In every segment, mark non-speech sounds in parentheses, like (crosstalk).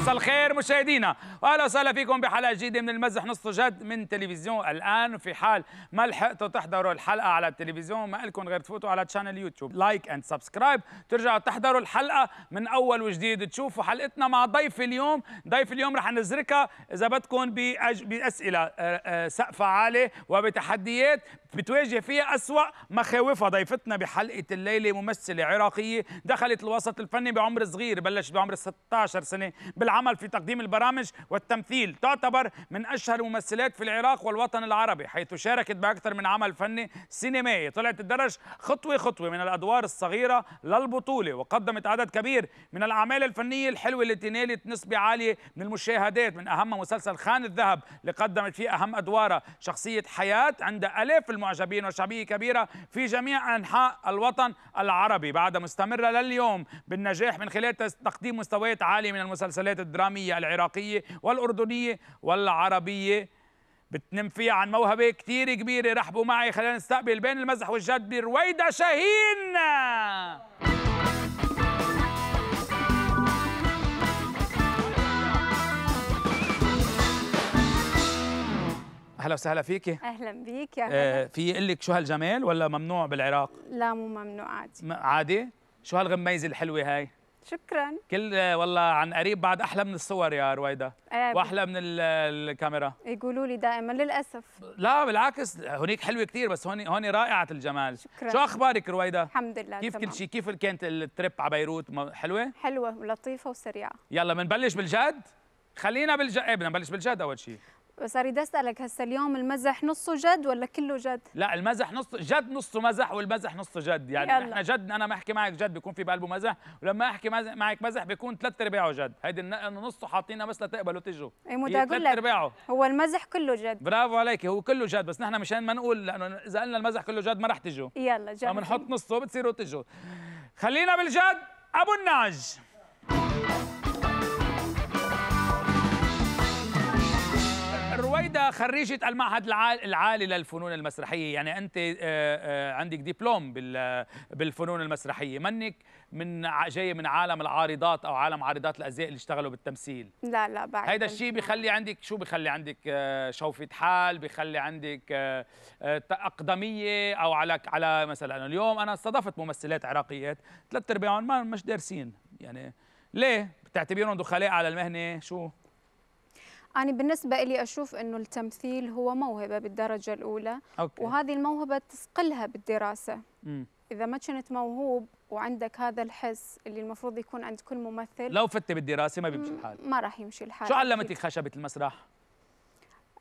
مساء الخير مشاهدينا اهلا وسهلا فيكم بحلقه جديده من المزح نص جد من تلفزيون الان في حال ما لحقتوا تحضروا الحلقه على التلفزيون ما لكم غير تفوتوا على تشانل يوتيوب لايك اند سبسكرايب ترجعوا تحضروا الحلقه من اول وجديد تشوفوا حلقتنا مع ضيف اليوم ضيف اليوم رح نزركها اذا بدكم بأج... باسئله آه، آه، سقفها عالي وبتحديات بتواجه فيها أسوأ مخاوفها ضيفتنا بحلقة الليلة ممثلة عراقية دخلت الوسط الفني بعمر صغير بلشت بعمر 16 سنة بالعمل في تقديم البرامج والتمثيل تعتبر من أشهر الممثلات في العراق والوطن العربي حيث شاركت بأكثر من عمل فني سينمائي طلعت الدرج خطوة خطوة من الأدوار الصغيرة للبطولة وقدمت عدد كبير من الأعمال الفنية الحلوة التي نالت نسبة عالية من المشاهدات من أهم مسلسل خان الذهب اللي قدمت فيه أهم أدوارها شخصية حياة عند ألاف المعجبين وشعبية كبيرة في جميع أنحاء الوطن العربي بعدها مستمرة لليوم بالنجاح من خلال تقديم مستويات عالية من المسلسلات الدرامية العراقية والأردنية والعربية بتنم فيها عن موهبة كتير كبيرة رحبوا معي خلينا نستقبل بين المزح والجد برويدا شاهين اهلا وسهلا فيك اهلا بيك يا آه، هلا آه في يقول لك شو هالجمال ولا ممنوع بالعراق؟ لا مو ممنوع عادي عادي؟ شو هالغميزه الحلوه هاي؟ شكرا كل والله عن قريب بعد احلى من الصور يا رويدا آه، واحلى من الكاميرا يقولوا لي دائما للاسف لا بالعكس هنيك حلوه كثير بس هون هون رائعه الجمال شكرا شو اخبارك رويدا الحمد لله كيف تمام. كل شيء كيف كانت التريب على بيروت حلوه حلوه ولطيفه وسريعه يلا بنبلش بالجد خلينا بالجد ايه بدنا نبلش بالجد اول شيء بس اريد اسالك هسه اليوم المزح نصه جد ولا كله جد؟ لا المزح نص جد نصه مزح والمزح نصه جد يعني يلا. احنا جد انا ما احكي معك جد بيكون في بقلبه مزح ولما احكي معك مزح بيكون ثلاث ارباعه جد هيدي نصه حاطينها بس لتقبلوا تجوا اي مو اقول لك هو المزح كله جد برافو عليك هو كله جد بس نحن مشان ما نقول لانه اذا قلنا المزح كله جد ما راح تجوا يلا جد بنحط نصه بتصيروا تجوا خلينا بالجد ابو النعج انت خريجة المعهد العالي للفنون المسرحية يعني أنت آه، آه، عندك دبلوم بالفنون المسرحية منك من جاية من عالم العارضات أو عالم عارضات الأزياء اللي اشتغلوا بالتمثيل لا لا بعد هيدا الشيء بخلي عندك شو بخلي عندك آه، شوفة حال بخلي عندك أقدمية أو على على مثلا اليوم أنا استضفت ممثلات عراقيات ثلاث أرباعهم مش دارسين يعني ليه بتعتبرهم دخلاء على المهنة شو أنا يعني بالنسبة لي أشوف أنه التمثيل هو موهبة بالدرجة الأولى أوكي. وهذه الموهبة تسقلها بالدراسة مم. إذا ما كنت موهوب وعندك هذا الحس اللي المفروض يكون عند كل ممثل لو فت بالدراسة ما بيمشي الحال ما راح يمشي الحال شو علمتك خشبة المسرح؟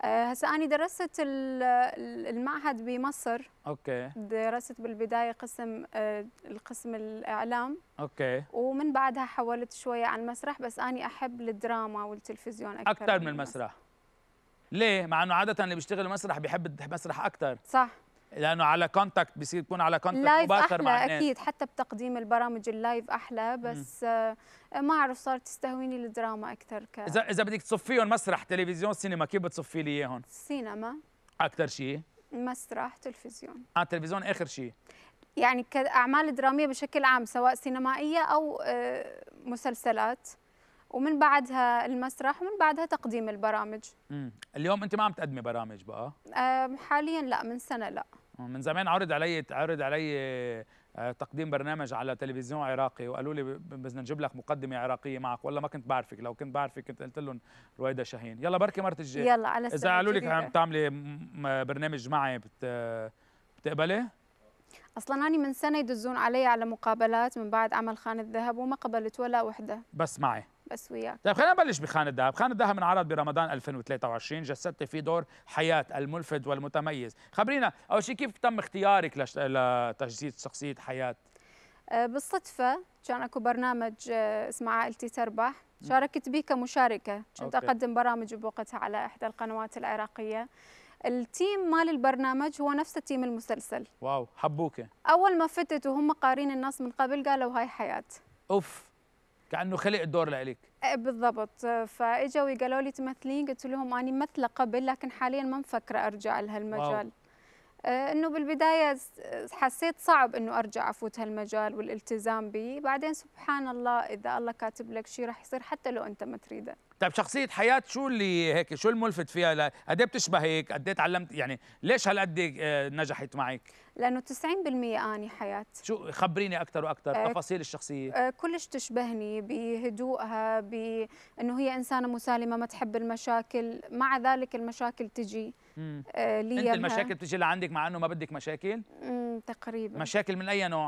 آه، هسا أنا درست المعهد بمصر أوكي درست بالبداية قسم آه، القسم الإعلام أوكي ومن بعدها حولت شوية عن المسرح بس أنا أحب الدراما والتلفزيون أكثر أكثر من المسرح ليه؟ مع انه عادة اللي بيشتغل مسرح بيحب المسرح اكثر صح لانه على كونتاكت بصير يكون على كونتاكت مباشر مع الناس اكيد حتى بتقديم البرامج اللايف احلى بس آه، ما اعرف صارت تستهويني الدراما اكثر ك اذا اذا بدك تصفيهم مسرح تلفزيون سينما كيف بتصفي لي اياهم سينما اكثر شيء مسرح تلفزيون اه تلفزيون اخر شيء يعني كاعمال دراميه بشكل عام سواء سينمائيه او آه، مسلسلات ومن بعدها المسرح ومن بعدها تقديم البرامج امم اليوم انت ما عم تقدمي برامج بقى آه حاليا لا من سنه لا من زمان عرض علي عرض علي آه، تقديم برنامج على تلفزيون عراقي وقالوا لي بدنا نجيب لك مقدمه عراقيه معك والله ما كنت بعرفك لو كنت بعرفك كنت قلت لهم رويدا شاهين يلا بركي مرت الجاي يلا على اذا قالوا لك عم تعملي برنامج معي بت... بتقبلي اصلا انا من سنه يدزون علي على مقابلات من بعد عمل خان الذهب وما قبلت ولا وحده بس معي بس وياك طيب خلينا نبلش بخان الذهب، خان الذهب انعرض برمضان 2023 جسدت فيه دور حياة الملفت والمتميز، خبرينا أول شيء كيف تم اختيارك لتجسيد شخصية حياة؟ أه، بالصدفة كان اكو برنامج أه، اسمه عائلتي تربح شاركت به كمشاركة كنت أوكي. أقدم برامج بوقتها على إحدى القنوات العراقية التيم مال البرنامج هو نفس تيم المسلسل واو حبوكة أول ما فتت وهم قارين الناس من قبل قالوا هاي حياة أوف كانه خلق الدور لإلك إيه، بالضبط فاجوا وقالوا لي تمثلين قلت لهم اني ممثله قبل لكن حاليا ما مفكره ارجع لهالمجال آه، انه بالبدايه حسيت صعب انه ارجع افوت هالمجال والالتزام به بعدين سبحان الله اذا الله كاتب لك شيء راح يصير حتى لو انت ما تريده طيب شخصية حياة شو اللي هيك شو الملفت فيها قد ايه بتشبهك قد ايه تعلمت يعني ليش هالقد آه، نجحت معك لانه 90% اني حياة شو خبريني اكثر واكثر أه تفاصيل الشخصية أه كلش تشبهني بهدوءها بانه هي انسانة مسالمة ما تحب المشاكل مع ذلك المشاكل تجي مم. آه انت المشاكل بتجي لعندك مع انه ما بدك مشاكل تقريبا مشاكل من اي نوع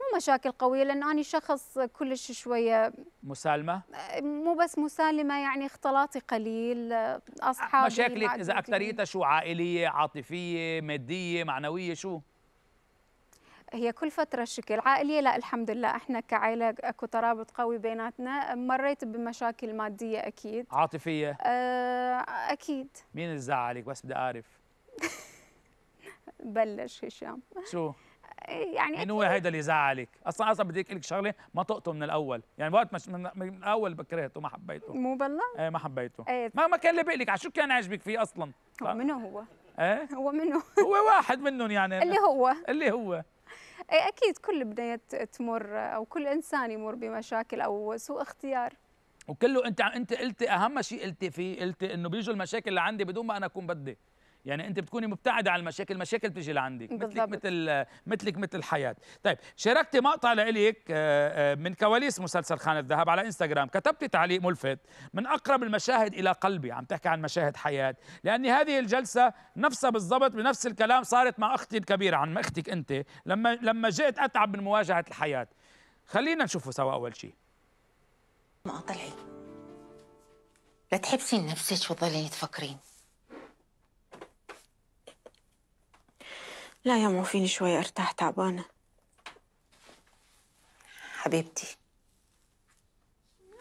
مو مشاكل قويه لانه انا شخص كلش شويه مسالمه آه، مو بس مسالمه يعني اختلاطي قليل آه، اصحابي مشاكلك اذا اكثريتها شو عائليه عاطفيه ماديه معنويه شو هي كل فترة شكل عائلية لا الحمد لله احنا كعائلة اكو ترابط قوي بيناتنا مريت بمشاكل مادية اكيد عاطفية أه اكيد مين اللي زعلك بس بدي اعرف (laughs) بلش هشام شو إيه، يعني مين هو هيدا اللي زعلك اصلا اصلا بدي اقول لك شغله ما طقته من الاول يعني وقت مش من, من الاول بكرهته ما حبيته مو بالله ايه ما حبيته ايه ما ما كان لبق لك على شو كان عاجبك فيه اصلا هو منو هو ايه هو منو هو واحد منهم يعني اللي هو اللي هو أي أكيد كل بنيه تمر أو كل إنسان يمر بمشاكل أو سوء اختيار وكله أنت أنت قلتي أهم شيء قلتي فيه قلتي إنه بيجوا المشاكل اللي عندي بدون ما أنا أكون بدي يعني انت بتكوني مبتعده عن المشاكل المشاكل بتجي لعندك مثلك مثل مثلك مثل الحياه طيب شاركتي مقطع لإلك آه، آه، من كواليس مسلسل خان الذهب على انستغرام كتبتي تعليق ملفت من اقرب المشاهد الى قلبي عم تحكي عن مشاهد حياه لاني هذه الجلسه نفسها بالضبط بنفس الكلام صارت مع اختي الكبيره عن اختك انت لما لما جئت اتعب من مواجهه الحياه خلينا نشوفه سوا اول شيء ما طلعي لا تحبسين نفسك وتضلين تفكرين لا يا مو فيني شوية ارتاح تعبانة حبيبتي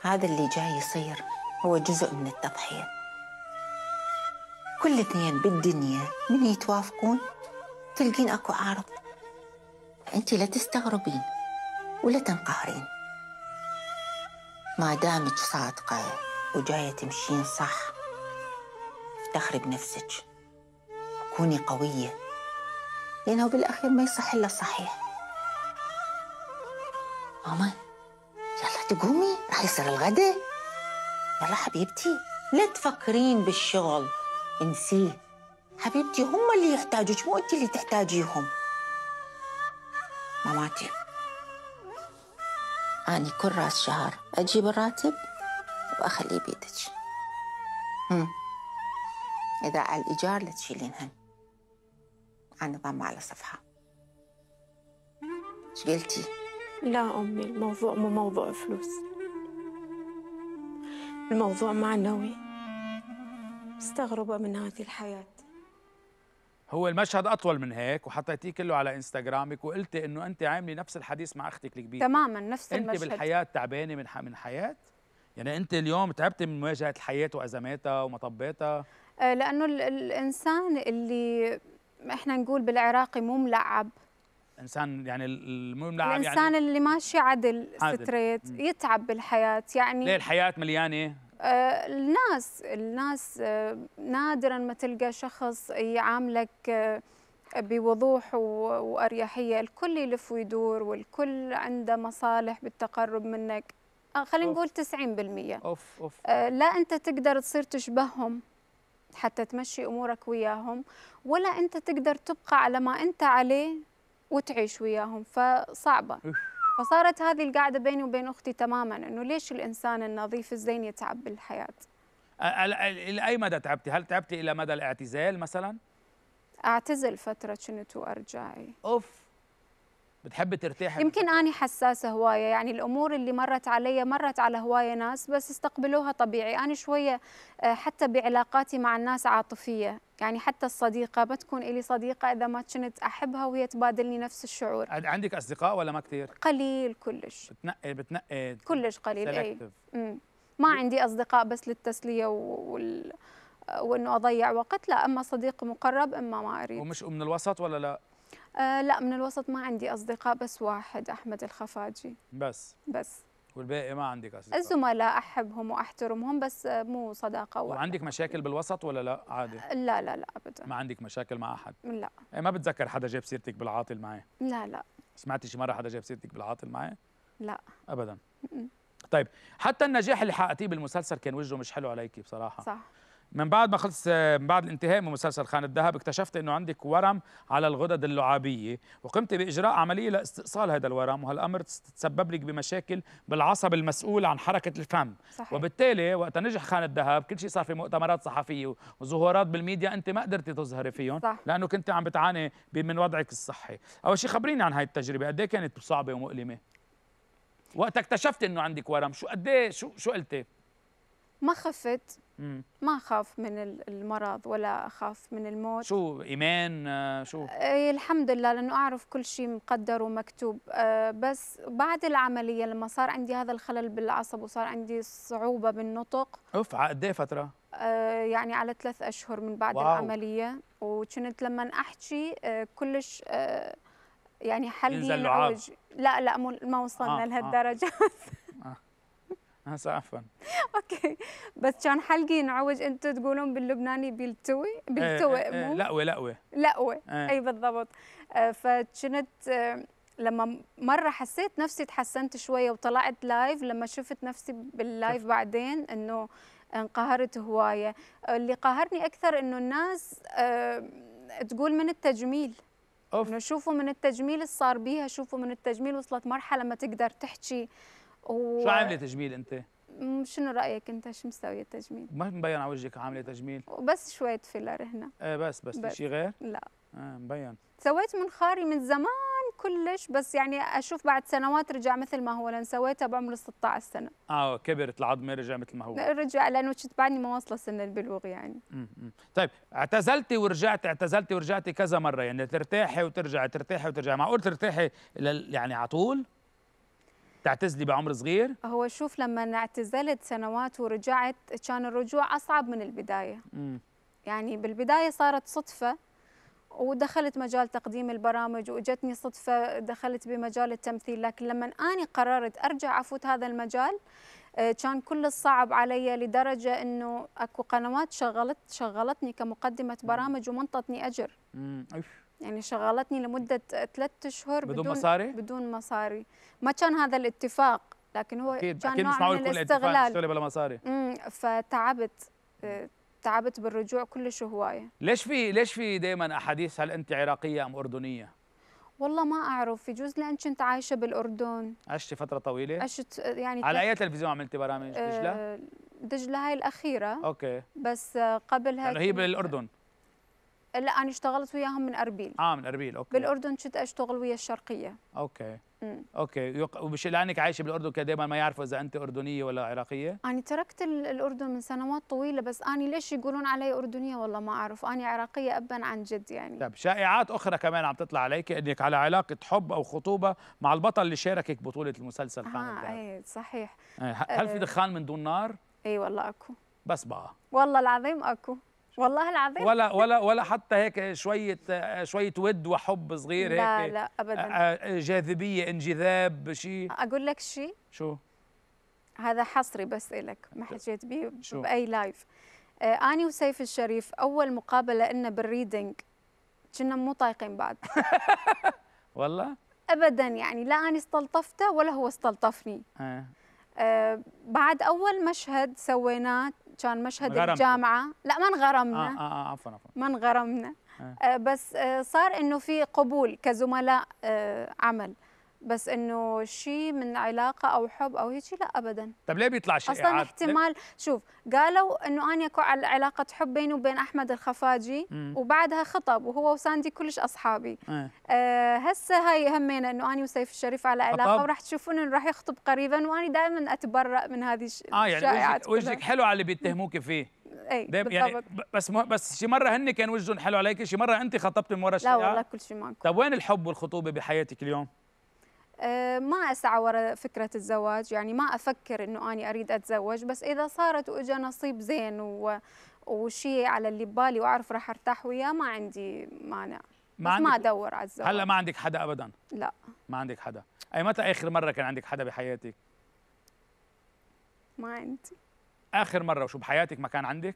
هذا اللي جاي يصير هو جزء من التضحية كل اثنين بالدنيا من يتوافقون تلقين اكو عارض انت لا تستغربين ولا تنقهرين ما دامك صادقة وجاية تمشين صح افتخري بنفسك كوني قوية لأنه بالأخير ما يصح إلا الصحيح ماما يلا تقومي راح يصير الغداء يلا حبيبتي لا تفكرين بالشغل انسيه حبيبتي هم اللي يحتاجوك مو انت اللي تحتاجيهم ماماتي أنا كل راس شهر أجيب الراتب وأخليه بيدك إذا على الإيجار لا تشيلينهن نظام على الصفحة ايش قلتي؟ لا أمي الموضوع مو موضوع فلوس الموضوع معنوي مستغربة من هذه الحياة هو المشهد أطول من هيك وحطيتيه كله على إنستغرامك وقلتي إنه أنت عاملة نفس الحديث مع أختك الكبيرة تماما نفس المشهد أنت بالحياة تعبانة من من حياة؟ يعني أنت اليوم تعبتي من مواجهة الحياة وأزماتها ومطباتها؟ آه، لأنه الإنسان اللي احنا نقول بالعراقي مو ملعب انسان يعني مو ملعب يعني الانسان يعني اللي ماشي عدل, عدل. ستريت يتعب بالحياه يعني ليه الحياه مليانه آه الناس الناس آه نادرا ما تلقى شخص يعاملك آه بوضوح واريحيه الكل يلف ويدور والكل عنده مصالح بالتقرب منك آه، خلينا نقول 90% أوف أوف. آه، لا انت تقدر تصير تشبههم حتى تمشي امورك وياهم ولا انت تقدر تبقى على ما انت عليه وتعيش وياهم فصعبه فصارت هذه القاعده بيني وبين اختي تماما انه ليش الانسان النظيف الزين يتعب بالحياه الى اي مدى تعبتي هل تعبتي الى مدى الاعتزال مثلا اعتزل فتره كنت وارجعي اوف بتحب ترتاحي يمكن اني حساسة هواية يعني الأمور اللي مرت علي مرت على هواية ناس بس استقبلوها طبيعي أنا شوية آه، حتى بعلاقاتي مع الناس عاطفية يعني حتى الصديقة ما تكون صديقة إذا ما كنت أحبها وهي تبادلني نفس الشعور عندك أصدقاء ولا ما كثير؟ قليل كلش بتنقي بتنقي كلش قليل أي ما عندي أصدقاء بس للتسلية وال... وانه اضيع وقت لا اما صديق مقرب اما ما اريد ومش من الوسط ولا لا آه لا من الوسط ما عندي أصدقاء بس واحد أحمد الخفاجي بس بس والباقي ما عندك أصدقاء الزملاء أحبهم وأحترمهم بس مو صداقة واحدة وعندك مشاكل بالوسط ولا لا عادي؟ آه، لا لا لا أبدا ما عندك مشاكل مع أحد؟ لا إيه، ما بتذكر حدا جاب سيرتك بالعاطل معي؟ لا لا سمعتي شي مرة حدا جاب سيرتك بالعاطل معي؟ لا أبدا م -م. طيب حتى النجاح اللي حققتيه بالمسلسل كان وجهه مش حلو عليكي بصراحة صح من بعد ما خلص من بعد الانتهاء من مسلسل خان الذهب اكتشفت انه عندك ورم على الغدد اللعابيه وقمت باجراء عمليه لاستئصال هذا الورم وهالامر تسبب لك بمشاكل بالعصب المسؤول عن حركه الفم صحيح. وبالتالي وقت نجح خان الذهب كل شيء صار في مؤتمرات صحفيه وظهورات بالميديا انت ما قدرتي تظهري فيهم صح. لانه كنت عم بتعاني من وضعك الصحي اول شيء خبريني عن هاي التجربه قد إيه كانت صعبه ومؤلمه وقت اكتشفت انه عندك ورم شو قد إيه، شو شو قلتي ما خفت ما اخاف من المرض ولا اخاف من الموت شو ايمان آه، شو إيه الحمد لله لانه اعرف كل شيء مقدر ومكتوب آه، بس بعد العمليه لما صار عندي هذا الخلل بالعصب وصار عندي صعوبه بالنطق اوف قد ايه فتره آه، يعني على ثلاث اشهر من بعد واو. العمليه وكنت لما احكي كلش يعني حلي لا لا ما وصلنا آه لهالدرجه آه. (laughs) هسه عفوا اوكي بس كان حلقي نعوج انتم تقولون باللبناني بيلتوي بيلتوي ايه ايه, إيه، مو لقوه لقوه لقوه اي بالضبط آه، فكنت آه، لما مره حسيت نفسي تحسنت شويه وطلعت لايف لما شفت نفسي باللايف بعدين انه انقهرت هوايه آه، اللي قهرني اكثر انه الناس تقول من التجميل أوف. انه شوفوا من التجميل اللي صار بيها شوفوا من التجميل وصلت مرحله ما تقدر تحكي و... شو عامله تجميل انت؟ شنو رايك انت شو مسويه تجميل؟ ما مبين على وجهك عامله تجميل بس شويه فيلر هنا ايه بس بس, بس. شيء غير؟ لا اه مبين سويت منخاري من زمان كلش بس يعني اشوف بعد سنوات رجع مثل ما هو لان سويته بعمر 16 سنه اه كبرت العظمه رجع مثل ما هو رجع لانه كنت بعدني ما واصله سن البلوغ يعني امم طيب اعتزلتي ورجعتي اعتزلتي ورجعتي كذا مره يعني ترتاحي وترجعي ترتاحي وترجعي معقول ترتاحي يعني على طول؟ تعتزلي بعمر صغير؟ هو شوف لما اعتزلت سنوات ورجعت كان الرجوع أصعب من البداية مم. يعني بالبداية صارت صدفة ودخلت مجال تقديم البرامج واجتني صدفة دخلت بمجال التمثيل لكن لما اني قررت أرجع أفوت هذا المجال آه، كان كل الصعب علي لدرجة أنه أكو قنوات شغلت شغلتني كمقدمة برامج ومنطتني أجر يعني شغلتني لمدة ثلاثة أشهر بدون, بدون مصاري؟ بدون مصاري ما كان هذا الاتفاق لكن هو أكيد كان أكيد نوع من الاستغلال تشتغلي بلا مصاري امم فتعبت آه، تعبت بالرجوع كلش هواية ليش في ليش في دائما أحاديث هل أنت عراقية أم أردنية؟ والله ما أعرف يجوز لأن كنت عايشة بالأردن عشتي فترة طويلة؟ عشت آه، يعني على أي تلفزيون عملتي برامج؟ دجلة؟ أه دجلة هاي الأخيرة أوكي بس آه، قبلها يعني هي بالأردن لا انا اشتغلت وياهم من اربيل اه من اربيل اوكي بالاردن كنت اشتغل ويا الشرقيه اوكي مم. اوكي وبش لانك عايشه بالاردن كان دائما ما يعرفوا اذا انت اردنيه ولا عراقيه؟ انا تركت الاردن من سنوات طويله بس انا ليش يقولون علي اردنيه والله ما اعرف، انا عراقيه ابا عن جد يعني. طيب شائعات اخرى كمان عم تطلع عليك انك على علاقه حب او خطوبه مع البطل اللي شاركك بطوله المسلسل خان آه الذهبي. يعني. ايه صحيح. إيه، هل في آه. دخان من دون نار؟ اي والله اكو. بس بقى. والله العظيم اكو. والله العظيم ولا ولا ولا حتى هيك شويه شويه ود وحب صغير هيك لا لا ابدا آه، آه، جاذبيه انجذاب شيء اقول لك شيء شو هذا حصري بس لك ما حكيت به باي لايف آه اني وسيف الشريف اول مقابله لنا بالريدنج كنا مو طايقين بعض (laughs) والله ابدا يعني لا انا استلطفته ولا هو استلطفني آه, آه، بعد اول مشهد سويناه كان مشهد غرمت. الجامعه لا ما انغرمنا آه آه آه عفوا عفوا ما انغرمنا آه. آه بس آه صار انه في قبول كزملاء آه عمل بس انه شيء من علاقه او حب او هيك لا ابدا طب ليه بيطلع شيء اصلا احتمال شوف قالوا انه انا اكو علاقه حب بيني وبين احمد الخفاجي مم. وبعدها خطب وهو وساندي كلش اصحابي إيه. آه هسه هاي همينا انه انا وسيف الشريف على علاقه وراح تشوفون انه راح يخطب قريبا وانا دائما اتبرأ من هذه الشائعات اه يعني وجهك حلو على اللي بيتهموك فيه اي يعني بس مو بس شي مره هن كان وجههم حلو عليك شي مره انت خطبت من ورا الشائعه لا والله كل شيء ماكو طب وين الحب والخطوبه بحياتك اليوم آه، ما اسعى وراء فكره الزواج يعني ما افكر انه اني اريد اتزوج بس اذا صارت واجا نصيب زين و... وشيء على اللي ببالي واعرف راح ارتاح وياه ما عندي مانع ما بس عندك... ما ادور على الزواج هلا ما عندك حدا ابدا لا ما عندك حدا اي متى اخر مره كان عندك حدا بحياتك ما عندي اخر مره وشو بحياتك ما كان عندك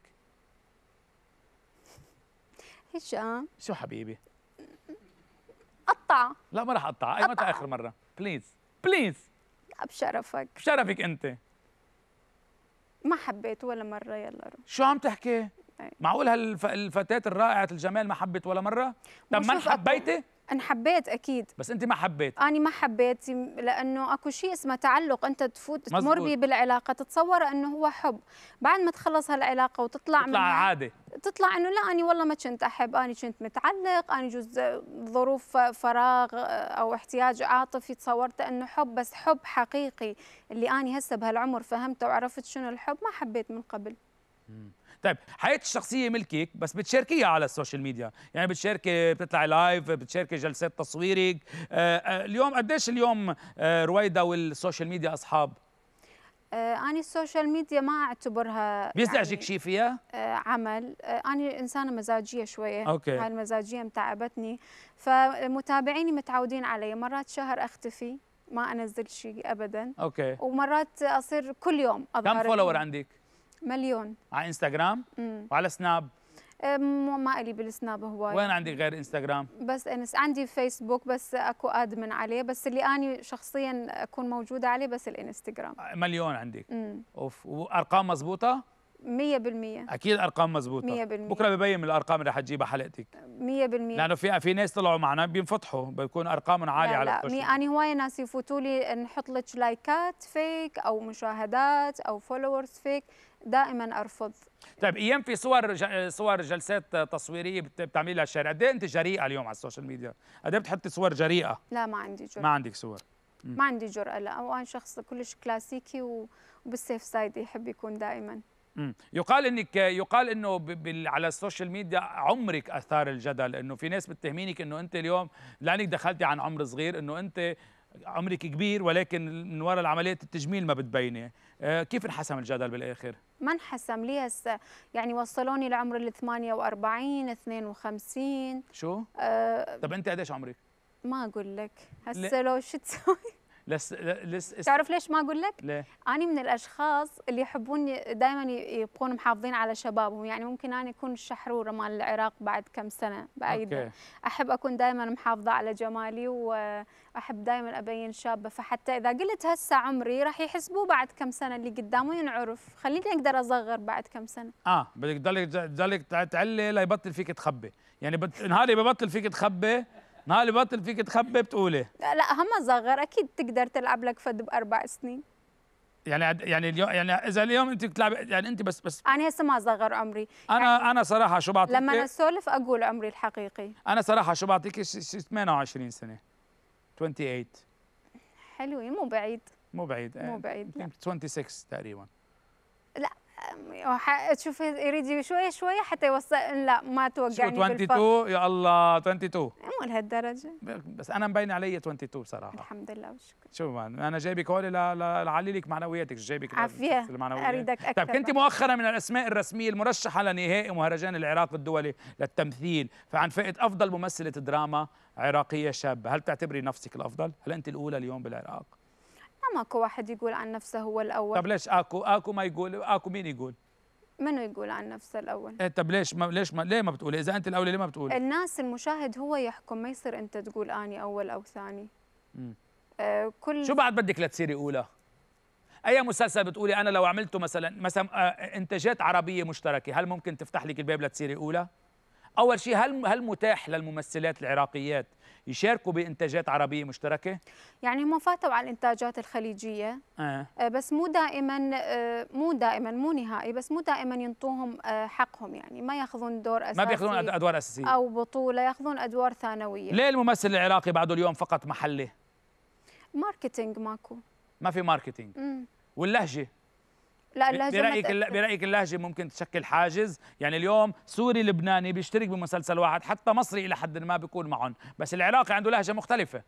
هشام شو حبيبي قطع لا ما راح اقطع اي متى اخر مره بليز بليز لا بشرفك بشرفك انت ما حبيت ولا مره يلا روح شو عم تحكي أيوة. معقول هالفتاه الرائعه الجمال ما حبت ولا مره طب ما انحبيتي؟ حبيتي انا حبيت اكيد بس انت ما حبيت انا ما حبيت لانه اكو شيء اسمه تعلق انت تفوت تمر بي بالعلاقه تتصور انه هو حب بعد ما تخلص هالعلاقه وتطلع تطلع منها عاده تطلع انه لا اني والله ما كنت احب اني كنت متعلق اني جزء ظروف فراغ او احتياج عاطفي تصورت انه حب بس حب حقيقي اللي اني هسه بهالعمر فهمته وعرفت شنو الحب ما حبيت من قبل مم. طيب حياتي الشخصيه ملكك بس بتشاركيها على السوشيال ميديا يعني بتشاركي بتطلعي لايف بتشاركي جلسات تصويرك آه، آه، اليوم قديش اليوم آه، رويدا والسوشيال ميديا اصحاب أنا السوشيال ميديا ما أعتبرها بيزعجك يعني شيء فيها؟ عمل أنا إنسانة مزاجية شوية أوكي. هاي المزاجية متعبتني فمتابعيني متعودين علي مرات شهر أختفي ما أنزل شيء أبدا أوكي ومرات أصير كل يوم أظهر كم فولور عندك؟ مليون على انستغرام مم. وعلى سناب ما إلي بالسناب هواي وين عندك غير انستغرام؟ بس انس عندي فيسبوك بس اكو ادمن عليه بس اللي اني شخصيا اكون موجوده عليه بس الانستغرام آه، مليون عندك اوف وارقام مضبوطه؟ 100% اكيد ارقام مضبوطه 100% بكره ببين الارقام اللي حتجيبها حلقتك 100% لانه في في ناس طلعوا معنا بينفتحوا بيكون ارقامهم عاليه على لا لا اني هواي ناس يفوتوا لي نحط لك لايكات فيك او مشاهدات او فولورز فيك دائما ارفض طيب ايام في صور صور جلسات تصويريه بتعملي لها الشارع قد إيه انت جريئه اليوم على السوشيال ميديا قد ايه بتحطي صور جريئه لا ما عندي جرأة ما عندك صور ما عندي جرأة لا وانا شخص كلش كلاسيكي وبالسيف سايد يحب يكون دائما مم. يقال انك يقال انه على السوشيال ميديا عمرك اثار الجدل انه في ناس بتهمينك انه انت اليوم لانك دخلتي عن عمر صغير انه انت عمرك كبير ولكن من وراء العمليات التجميل ما بتبيني آه، كيف انحسم الجدل بالاخر ما انحسم لي هسه يعني وصلوني لعمر ال 48 52 شو آه طب انت قديش عمرك ما اقول لك هسه لو شو تسوي لس لس تعرف ليش ما اقول لك؟ ليه؟ انا من الاشخاص اللي يحبون دائما يبقون محافظين على شبابهم، يعني ممكن انا اكون الشحروره مال العراق بعد كم سنه أوكي. احب اكون دائما محافظه على جمالي واحب دائما ابين شابه فحتى اذا قلت هسه عمري راح يحسبوه بعد كم سنه اللي قدامه ينعرف، خليني اقدر اصغر بعد كم سنه. اه بدك تضلك تضلك تعلي لا يبطل فيك تخبي، يعني بت... نهاري ببطل فيك تخبي نهار اللي بطل فيك تخبي بتقولي لا هم صغر اكيد تقدر تلعب لك فد باربع سنين يعني يعني اليوم يعني اذا اليوم انت بتلعبي يعني انت بس بس انا هسه ما صغر عمري انا يعني انا صراحه شو بعطيك لما اسولف اقول عمري الحقيقي انا صراحه شو بعطيك 28 سنه 28 حلوين مو بعيد مو بعيد مو بعيد 26 تقريبا لا تشوف يريد شويه شويه حتى يوصل لا ما توقعني 22 يا الله 22 مو لهالدرجه بس انا مبين علي 22 بصراحه الحمد لله والشكر شو انا جايبك هولي لعلي لك معنوياتك جايبك عافيه اريدك طيب، اكثر طيب كنت مؤخرا من الاسماء الرسميه المرشحه لنهائي مهرجان العراق الدولي للتمثيل فعن فئه افضل ممثله دراما عراقيه شابه هل تعتبري نفسك الافضل هل انت الاولى اليوم بالعراق ماكو واحد يقول عن نفسه هو الاول طب ليش اكو اكو ما يقول اكو مين يقول منو يقول عن نفسه الاول إيه طب ليش ما ليش ما ليه ما بتقولي اذا انت الاولى ليه ما بتقولي الناس المشاهد هو يحكم ما يصير انت تقول اني اول او ثاني امم آه كل شو بعد بدك لتصيري اولى اي مسلسل بتقولي انا لو عملته مثلا مثلا آه انتاجات عربيه مشتركه هل ممكن تفتح لك الباب لتصيري اولى اول شيء هل هل متاح للممثلات العراقيات يشاركوا بانتاجات عربيه مشتركه يعني هم فاتوا على الانتاجات الخليجيه آه. آه، بس مو دائما آه، مو دائما مو نهائي بس مو دائما ينطوهم آه، حقهم يعني ما ياخذون دور اساسي ما بياخذون ادوار اساسيه او بطوله ياخذون ادوار ثانويه ليه الممثل العراقي بعده اليوم فقط محلي ماركتينج ماكو ما في ماركتينج واللهجه لا اللهجه برايك برايك اللهجه ممكن تشكل حاجز يعني اليوم سوري لبناني بيشترك بمسلسل واحد حتى مصري الى حد ما بيكون معهم بس العراقي عنده لهجه مختلفه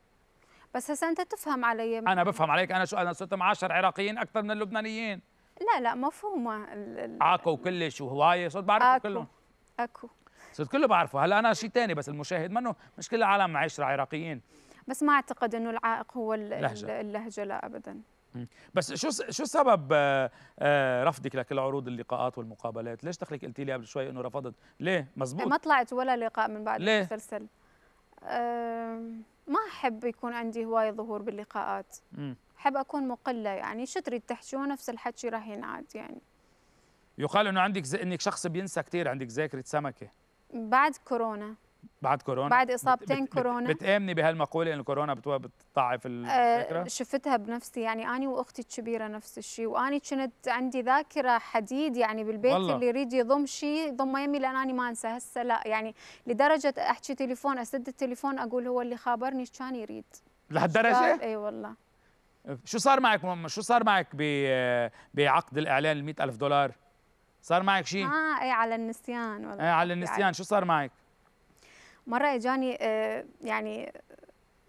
بس هسه انت تفهم علي انا بفهم عليك انا شو انا صرت معاشر عراقيين اكثر من اللبنانيين لا لا مفهومه عاكو وكلش وهوايه صرت بعرفه أكو كلهم اكو صرت كله بعرفه هلا انا شيء ثاني بس المشاهد منه مش كل العالم معاشر عراقيين بس ما اعتقد انه العائق هو اللهجه, اللهجة لا ابدا بس شو شو سبب آه، آه، رفضك لكل عروض اللقاءات والمقابلات؟ ليش تخليك قلتي لي قبل شوي انه رفضت؟ ليه؟ مزبوط ما طلعت ولا لقاء من بعد ليه؟ المسلسل ما احب يكون عندي هوايه ظهور باللقاءات احب اكون مقله يعني شو تريد تحكي نفس الحكي راح ينعاد يعني يقال انه عندك ز... انك شخص بينسى كثير عندك ذاكره سمكه بعد كورونا بعد كورونا بعد اصابتين بت كورونا بتامني بهالمقوله ان الكورونا بتضعف الفكره؟ أه شفتها بنفسي يعني اني واختي الكبيره نفس الشيء واني كنت عندي ذاكره حديد يعني بالبيت والله. اللي يريد يضم شيء ضمه يمي لان اني ما انسى هسه لا يعني لدرجه احكي تليفون اسد التليفون اقول هو اللي خابرني كان يريد لهالدرجه؟ اي والله شو صار معك شو صار معك بعقد الاعلان ال 100000 دولار؟ صار معك شيء؟ اه اي على النسيان والله اي على النسيان يعني شو صار معك؟ مره اجاني آه، يعني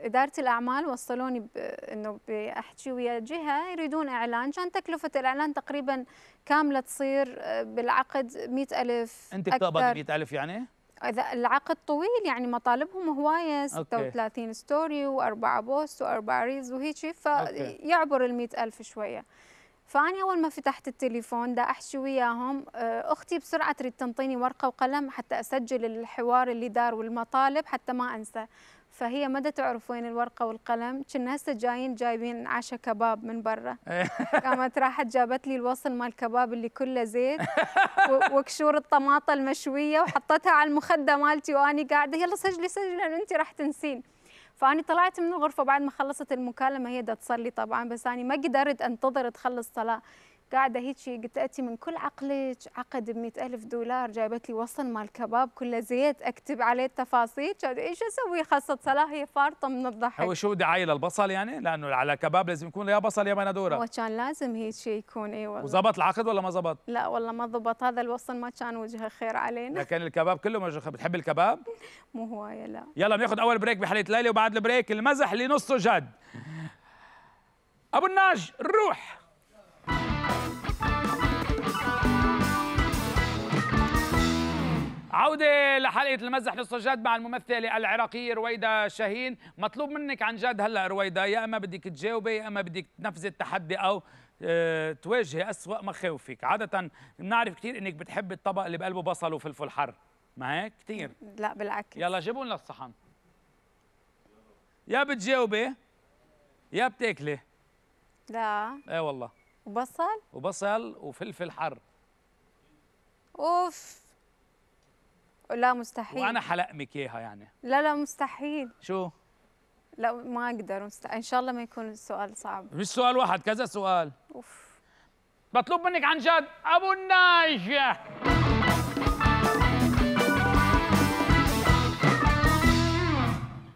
إدارة الأعمال وصلوني إنه بأحكي ويا جهة يريدون إعلان كان تكلفة الإعلان تقريبا كاملة تصير آه، بالعقد مئة ألف أنت بتقبضي مئة ألف يعني؟ إذا العقد طويل يعني مطالبهم هواية 36 ستوري وأربعة بوست وأربعة ريلز وهيك فيعبر ال ألف شوية فأنا أول ما فتحت التليفون دا أحشي وياهم آه، أختي بسرعة تريد تنطيني ورقة وقلم حتى أسجل الحوار اللي دار والمطالب حتى ما أنسى فهي ما تعرف وين الورقه والقلم كنا هسه جايين جايبين عشا كباب من برا (laughs) قامت راحت جابت لي الوصل مال الكباب اللي كله زيت (laughs) وكشور الطماطه المشويه وحطتها على المخده مالتي واني قاعده يلا سجلي سجلي انت راح تنسين فاني طلعت من الغرفه بعد ما خلصت المكالمه هي بدها تصلي طبعا بس اني ما قدرت انتظر تخلص صلاه قاعده هيك قلت اتي من كل عقلك عقد ب ألف دولار جايبت لي وصل مال كباب كله زيت اكتب عليه التفاصيل كان ايش اسوي خاصه صلاه هي فارطه من الضحك هو شو دعايه للبصل يعني لانه على كباب لازم يكون يا بصل يا بندوره هو كان لازم هيك شيء يكون اي والله وزبط العقد ولا ما زبط لا والله ما ضبط هذا الوصل ما كان وجهه خير علينا لكن الكباب كله خير بتحب الكباب (laughs) مو هوايه لا يلا بناخذ اول بريك بحلقه ليلى وبعد البريك المزح اللي نصه جد ابو الناج روح عودة لحلقة المزح للسجاد مع الممثلة العراقية رويدا شاهين مطلوب منك عن جد هلأ رويدا يا إما بدك تجاوبي يا إما بدك تنفذي التحدي أو آه، تواجهي أسوأ مخاوفك عادة بنعرف كثير إنك بتحبي الطبق اللي بقلبه بصل وفلفل حر ما هيك كثير لا بالعكس يلا جيبوا لنا الصحن يا بتجاوبي يا بتاكلي لا ايه والله وبصل وبصل وفلفل حر اوف لا مستحيل وانا حلقمك اياها يعني لا لا مستحيل شو؟ لا ما اقدر مستحيل. ان شاء الله ما يكون السؤال صعب مش سؤال واحد كذا سؤال اوف بطلب منك عن جد ابو الناجح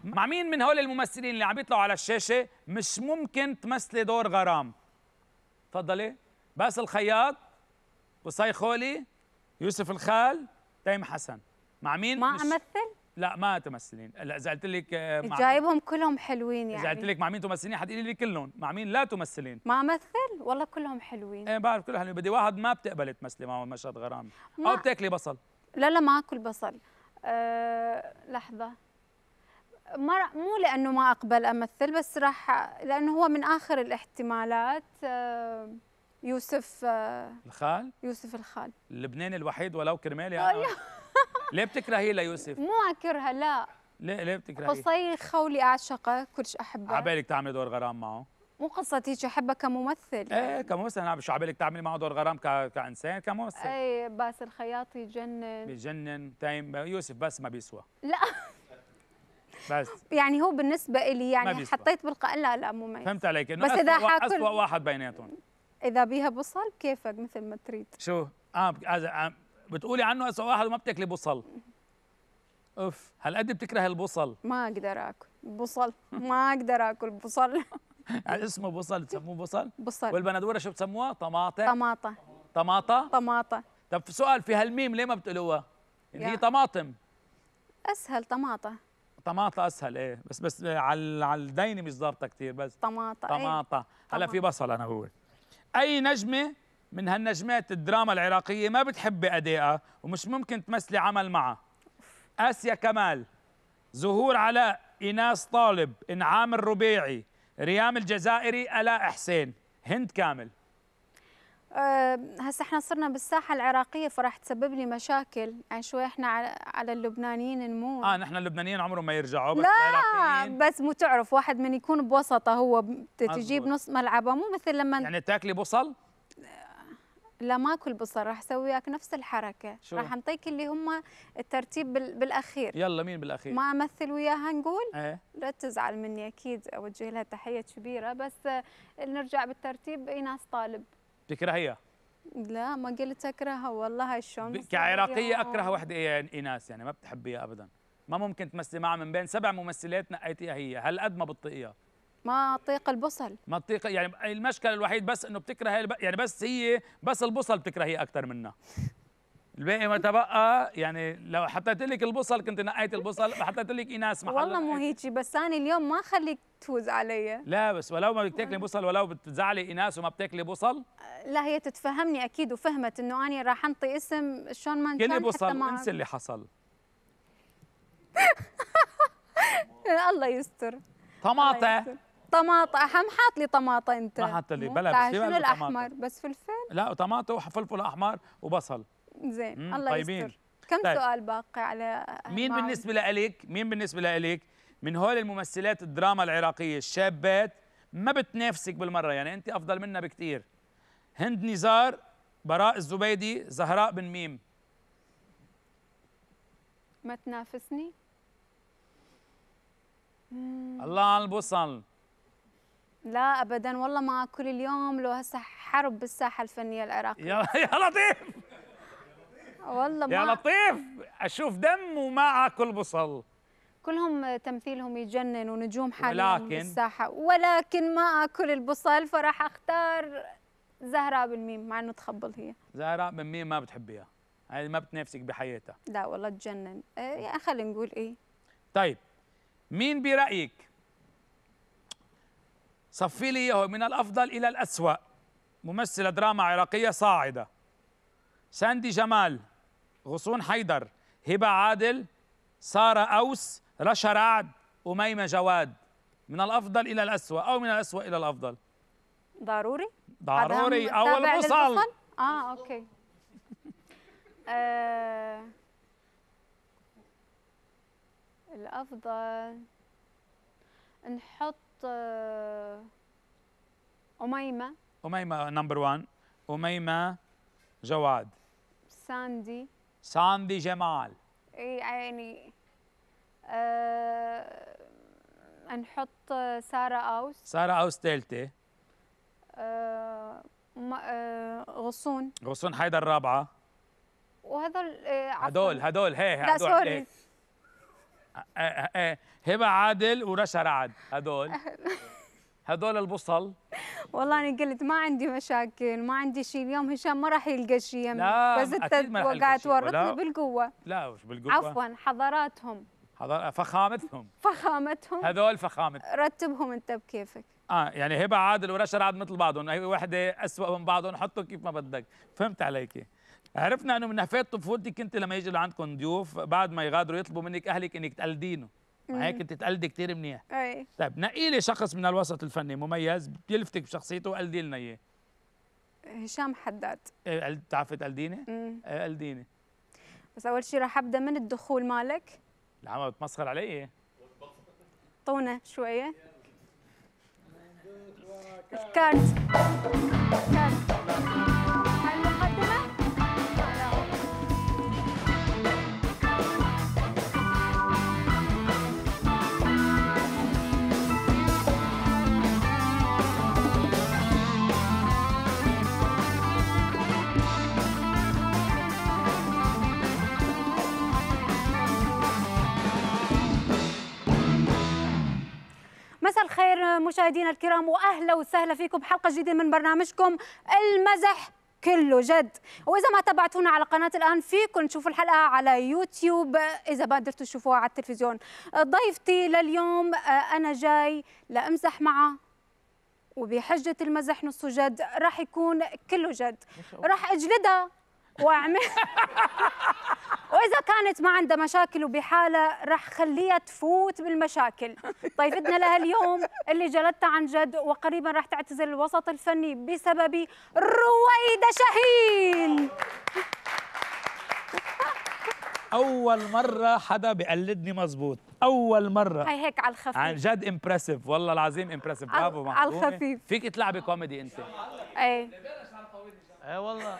مع مين من هول الممثلين اللي عم يطلعوا على الشاشه مش ممكن تمثلي دور غرام تفضلي إيه؟ باسل الخياط قصي خولي يوسف الخال تيم حسن مع مين ما مش... امثل لا ما تمثلين لا اذا قلت لك آه، مع جايبهم كلهم حلوين يعني اذا قلت لك مع مين تمثلين حتقولي لي كلهم مع مين لا تمثلين ما امثل والله كلهم حلوين ايه بعرف كلهم حلوين بدي واحد ما بتقبل تمثلي معه مشهد غرام ما... او بتاكلي بصل لا لا ما اكل بصل أه... لحظه ما مو لانه ما اقبل امثل بس راح لانه هو من اخر الاحتمالات آه، يوسف آه، الخال يوسف الخال اللبناني الوحيد ولو كرمالي أيوه. انا ليه بتكرهي ليوسف؟ مو اكرهه لا ليه ليه بتكرهي؟ قصي خولي اعشقه كلش احبه عبالك تعملي دور غرام معه؟ مو قصة هيك احبه كممثل ايه كممثل انا على عبالك تعملي معه دور غرام ك... كانسان كممثل ايه باسل خياطي يجنن بجنن تايم يوسف بس ما بيسوى لا (laughs) بس يعني هو بالنسبه لي يعني حطيت بالقلم لا لا مو ميسر فهمت عليك انه بس اذا حاكل اسوء واحد بيناتهم اذا بيها بصل بكيفك مثل ما تريد شو اه, آه، بتقولي عنه اسوء واحد وما بتاكلي بصل اوف هالقد بتكره البصل ما اقدر اكل بصل ما اقدر اكل بصل (laughs) اسمه بصل تسموه بصل بصل والبندوره شو بتسموها طماطم طماطه طماطه طماطه طب سؤال في هالميم ليه ما بتقولوها هي طماطم اسهل طماطه طماطة اسهل ايه بس بس إيه، على على الدينه مش ضابطه كثير بس طماطة إيه، طماطة ايه؟ هلا في بصل انا هو اي نجمه من هالنجمات الدراما العراقيه ما بتحبي ادائها ومش ممكن تمثلي عمل معها اسيا كمال زهور علاء ايناس طالب انعام الربيعي ريام الجزائري الاء حسين هند كامل هسه احنا صرنا بالساحه العراقيه فراح تسبب لي مشاكل يعني شوي احنا على اللبنانيين نموت اه نحن اللبنانيين عمرهم ما يرجعوا بس لا بس مو تعرف واحد من يكون بوسطه هو تجيب نص ملعبه مو مثل لما يعني تاكلي بصل لا ما اكل بصل راح اسوي وياك نفس الحركه شو؟ راح اعطيك اللي هم الترتيب بالاخير يلا مين بالاخير ما امثل وياها نقول ايه؟ لا تزعل مني اكيد اوجه لها تحيه كبيره بس نرجع بالترتيب ايناس طالب بتكرهيها؟ لا ما قلت اكرهها والله الشمس كعراقيه يعني؟ اكره يعني ايناس يعني ما بتحبيها ابدا ما ممكن تمثلي معها من بين سبع ممثلات نقيتيها هي هالقد ما بتطيقيها ما اطيق البصل ما اطيق يعني المشكله الوحيد بس انه بتكره يعني بس هي بس البصل بتكرهيه اكثر منها (laughs) الباقي ما تبقى يعني لو حطيت لك البصل كنت نقيت البصل وحطيت لك اناس محل والله مو هيك بس انا اليوم ما خليك تفوز علي لا بس ولو ما بدك تاكلي بصل ولو بتزعلي اناس وما بتاكلي بصل لا هي تتفهمني اكيد وفهمت انه انا راح انطي اسم شلون ما كل بصل انسي اللي حصل (laughs) الله يستر طماطه طماطه حم حاط لي طماطه انت ما حاط لي بلا بس شنو الاحمر بس فلفل لا طماطه وفلفل احمر وبصل (laughs) زين الله الله طيبين. يستر كم طيب. سؤال باقي على مين معهم. بالنسبه لك مين بالنسبه لك من هول الممثلات الدراما العراقيه الشابات ما بتنافسك بالمره يعني انت افضل منا بكثير هند نزار براء الزبيدي زهراء بن ميم ما تنافسني مم. الله على البصل لا ابدا والله مع كل اليوم لو هسه حرب بالساحه الفنيه العراقيه يا لطيف والله يا لطيف اشوف دم وما اكل بصل كلهم تمثيلهم يجنن ونجوم حالهم ولكن ولكن ما اكل البصل فراح اختار زهراء بن ميم مع انه تخبل هي زهراء بن ميم ما بتحبيها يعني ما بتنافسك بحياتها لا والله تجنن يعني خلينا نقول ايه طيب مين برايك صفي لي اياه من الافضل الى الاسوأ ممثله دراما عراقيه صاعده ساندي جمال غصون حيدر هبة عادل سارة أوس رشا رعد أميمة جواد من الأفضل إلى الأسوأ أو من الأسوأ إلى الأفضل ضروري ضروري أو الوصل آه أوكي (laughs) آه، الأفضل نحط آه، أميمة أميمة نمبر وان أميمة جواد ساندي ساندي جمال اي يعني أه نحط سارة أوس سارة أوس ثالثة أه أه غصون غصون حيدر الرابعة وهذول أه... هدول هدول هي لا هدول سوري آه، آه، آه، هبة عادل ورشا رعد هدول (laughs) هذول البصل والله انا قلت ما عندي مشاكل ما عندي شيء اليوم هشام ما راح يلقى شيء يمي لا بس انت وقعت تورطني بالقوه لا مش بالقوه عفوا حضاراتهم حضر فخامتهم فخامتهم هذول فخامتهم رتبهم انت بكيفك اه يعني هبه عادل ورشا عاد مثل بعضهم اي وحده اسوء من بعضهم حطوا كيف ما بدك فهمت عليكي عرفنا انه من نفايات طفولتك كنت لما يجي لعندكم ضيوف بعد ما يغادروا يطلبوا منك اهلك انك تقلدينه ما هي تقلدي كثير منيح اي طيب نقي لي شخص من الوسط الفني مميز بيلفتك بشخصيته وقلدي لنا اياه هشام حداد ايه بتعرفي تقلديني؟ ايه قلديني بس اول شيء راح ابدا من الدخول مالك العمى بتمسخر علي طونا شويه الكارت الكارت الخير مشاهدينا الكرام واهلا وسهلا فيكم حلقه جديده من برنامجكم المزح كله جد واذا ما تابعتونا على قناه الان فيكم تشوفوا الحلقه على يوتيوب اذا ما قدرتوا تشوفوها على التلفزيون ضيفتي لليوم آه، انا جاي لامزح معه وبحجه المزح نصه جد راح يكون كله جد راح اجلدها واعمل (laughs) واذا كانت ما عندها مشاكل وبحاله رح خليها تفوت بالمشاكل ضيفتنا طيب، لها اليوم اللي جلدتها عن جد وقريبا رح تعتزل الوسط الفني بسبب رويده شاهين اول مره حدا بقلدني مزبوط اول مره هي هيك على الخفيف عن جد امبرسيف والله العظيم امبرسيف برافو على الخفيف فيك تلعبي كوميدي انت ايه ايه والله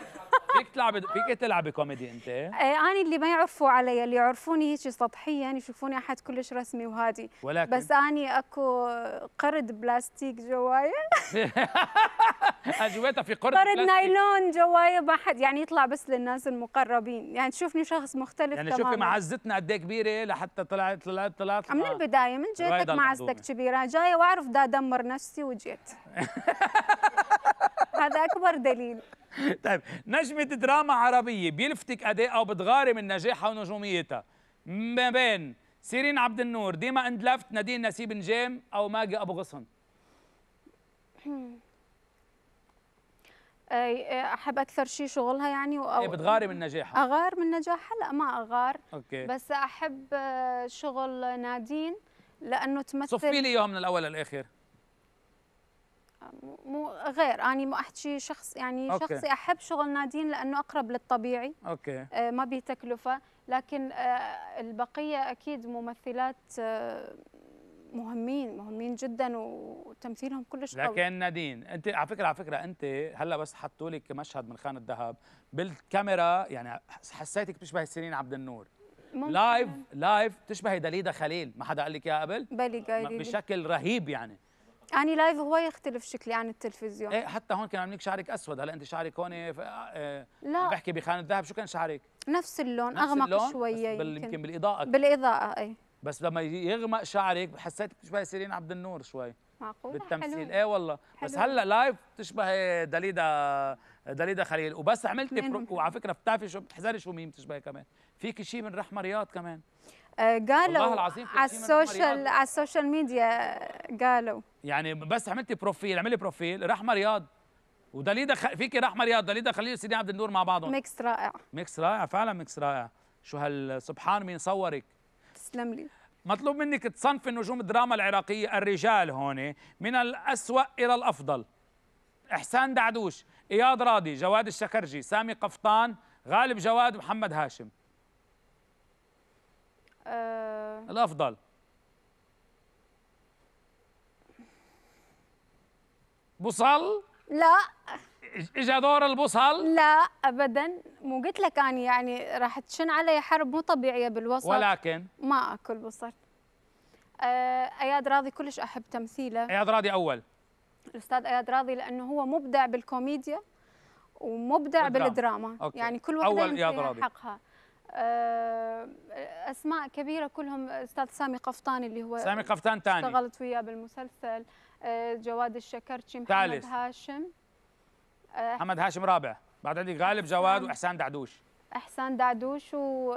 فيك تلعبي فيك تلعبي كوميدي انت ايه انا اللي ما يعرفوا علي اللي يعرفوني هيك سطحيا يعني يشوفوني احد كلش رسمي وهادي ولكن بس اني اكو قرد بلاستيك جوايا (laughs) اجوبتها في قرد قرد نايلون جوايا ما حد يعني يطلع بس للناس المقربين يعني تشوفني شخص مختلف يعني تماما يعني شوفي معزتنا قد ايه كبيره لحتى طلعت طلعت طلعت من البدايه من جيتك معزتك كبيره جايه واعرف دا ادمر نفسي وجيت (laughs) هذا اكبر دليل (laughs) طيب نجمة دراما عربية بيلفتك أدائها إيه وبتغاري من نجاحها ونجوميتها ما بين سيرين عبد النور ديما اند لفت نادين نسيب نجام أو ماجي أبو غصن (clears throat) احب اكثر شيء شغلها يعني او إيه بتغاري من نجاحها اغار من نجاحها لا ما اغار أوكي. بس احب آه، شغل نادين لانه تمثل صفي لي اياهم من الاول للاخر مو غير اني ما احكي شخص يعني أوكي. شخصي احب شغل نادين لانه اقرب للطبيعي اوكي آه ما به تكلفه لكن آه البقيه اكيد ممثلات آه مهمين مهمين جدا وتمثيلهم كلش قوي لكن نادين انت على فكره على فكره انت هلا بس حطوا لك مشهد من خان الذهب بالكاميرا يعني حسيتك بتشبه سيرين عبد النور لايف لايف بتشبهي دليدا خليل ما حدا قال لك اياها قبل بلي قايل بشكل رهيب يعني يعني لايف هو يختلف شكلي عن التلفزيون ايه حتى هون كان عاملين شعرك اسود هلا انت شعرك هون إيه، ف... آه، آه، لا بحكي بخان الذهب شو كان شعرك نفس اللون نفس اغمق اللون شويه بل يمكن بالاضاءه بالاضاءه اي بس لما يغمق شعرك حسيت بتشبهي سيرين عبد النور شوي معقول بالتمثيل ايه والله حلو. بس هلا لايف تشبه دليدا دليدا خليل وبس عملتي برو... وعلى فكره بتعرفي شو بتحزري شو مين بتشبهي كمان فيك شيء من رحمه رياض كمان آه، قالوا على السوشيال على السوشيال ميديا آه، قالوا يعني بس عملتي بروفيل عملي بروفيل رحمه رياض ودليدا خ... فيكي رحمه رياض دليدا خليل وسيدي عبد النور مع بعضهم ميكس رائع ميكس رائع فعلا ميكس رائع شو هال سبحان مين صورك تسلم لي مطلوب منك تصنف النجوم الدراما العراقيه الرجال هون من الأسوأ الى الافضل احسان دعدوش اياد راضي جواد الشكرجي سامي قفطان غالب جواد محمد هاشم أه الافضل بصل لا اجى دور البصل لا ابدا مو قلت لك اني يعني راح تشن علي حرب مو طبيعيه بالوسط ولكن ما اكل بصل آه اياد راضي كلش احب تمثيله اياد راضي اول الاستاذ اياد راضي لانه هو مبدع بالكوميديا ومبدع بالدراما, بالدراما. أوكي. يعني كل واحد يمكن حقها آه، اسماء كبيره كلهم استاذ سامي قفطان اللي هو سامي قفطان ثاني اشتغلت وياه بالمسلسل آه، جواد الشكرشي محمد تالس. هاشم آه، محمد هاشم رابع بعد عندي غالب جواد واحسان دعدوش احسان دعدوش و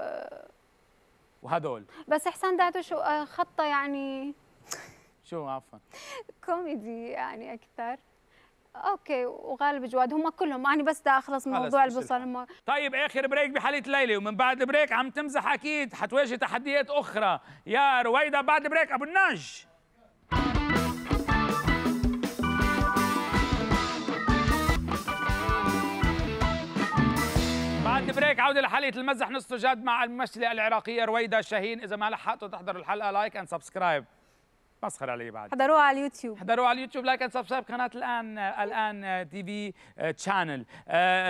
وهدول بس احسان دعدوش خطه يعني شو عفوا كوميدي يعني اكثر اوكي وغالب جواد هم كلهم انا بس بدي اخلص موضوع البصل هم... طيب اخر بريك بحلقه ليلى ومن بعد بريك عم تمزح اكيد حتواجه تحديات اخرى يا رويدا بعد بريك ابو النج بعد بريك عوده لحلقه المزح نص جد مع الممثله العراقيه رويدا شاهين اذا ما لحقتوا تحضروا الحلقه لايك اند سبسكرايب مسخر علي بعد حضروها على اليوتيوب حضروها على اليوتيوب لايك اند سبسكرايب قناه الان الان تي في تشانل